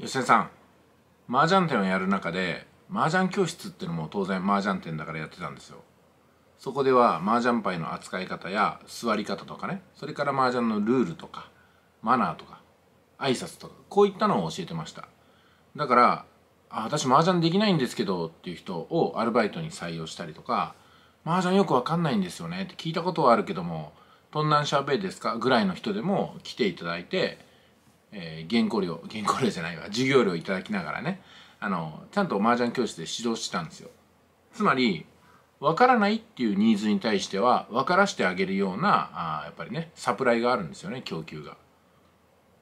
吉田さん麻雀店をやる中で麻雀教室っていうのも当然麻雀店だからやってたんですよそこでは麻雀牌の扱い方や座り方とかねそれから麻雀のルールとかマナーとか挨拶とかこういったのを教えてましただからあ私麻雀できないんですけどっていう人をアルバイトに採用したりとか麻雀よくわかんないんですよねって聞いたことはあるけどもどんなんしゃべですかぐらいの人でも来ていただいてえー、原稿料 原稿料じゃないわ授業料いただきながらねあのちゃんと麻雀教室で指導してたんですよつまり分からないっていうニーズに対しては分からしてあげるようなあやっぱりねサプライがあるんですよね供給が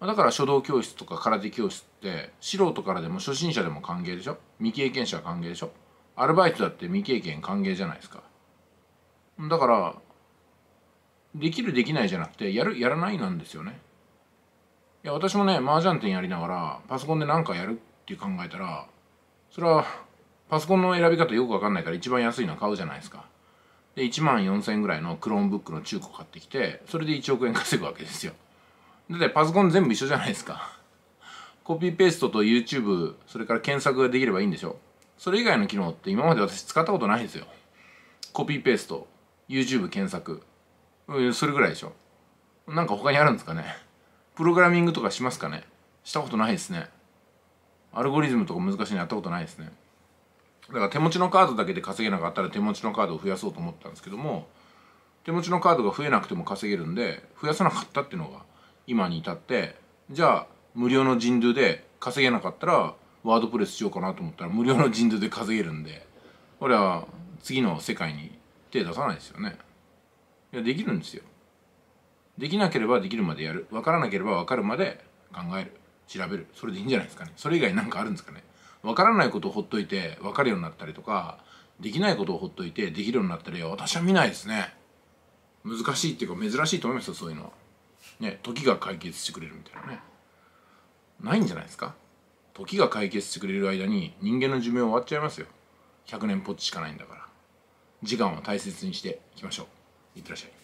だから書道教室とか空手教室って素人からでも初心者でも歓迎でしょ未経験者は歓迎でしょアルバイトだって未経験歓迎じゃないですかだからできるできないじゃなくてやるやらないなんですよねいや私もね麻雀店やりながらパソコンで何かやるって考えたらそれはパソコンの選び方よくわかんないから一番安いの買うじゃないですかで1万4000円ぐらいのクローンブックの中古買ってきてそれで1億円稼ぐわけですよだってパソコン全部一緒じゃないですか コピーペーストと YouTube それから検索ができればいいんでしょそれ以外の機能って今まで私使ったことないんですよコピーペースト YouTube 検索、うん、それぐらいでしょなんか他にあるんですかねプログラミングとかしますかねしたことないですねアルゴリズムとか難しいのやったことないですねだから手持ちのカードだけで稼げなかったら手持ちのカードを増やそうと思ったんですけども手持ちのカードが増えなくても稼げるんで増やさなかったっていうのが今に至ってじゃあ無料の人流で稼げなかったらワードプレスしようかなと思ったら無料の人流で稼げるんで俺は次の世界に手出さないですよねいやできるんですよできなければできるまでやる分からなければ分かるまで考える調べるそれでいいんじゃないですかねそれ以外何かあるんですかね分からないことをほっといて分かるようになったりとかできないことをほっといてできるようになったりは私は見ないですね難しいっていうか珍しいと思いますよそういうのはね時が解決してくれるみたいなねないんじゃないですか時が解決してくれる間に人間の寿命終わっちゃいますよ100年ポチしかないんだから時間を大切にしていきましょういってらっしゃい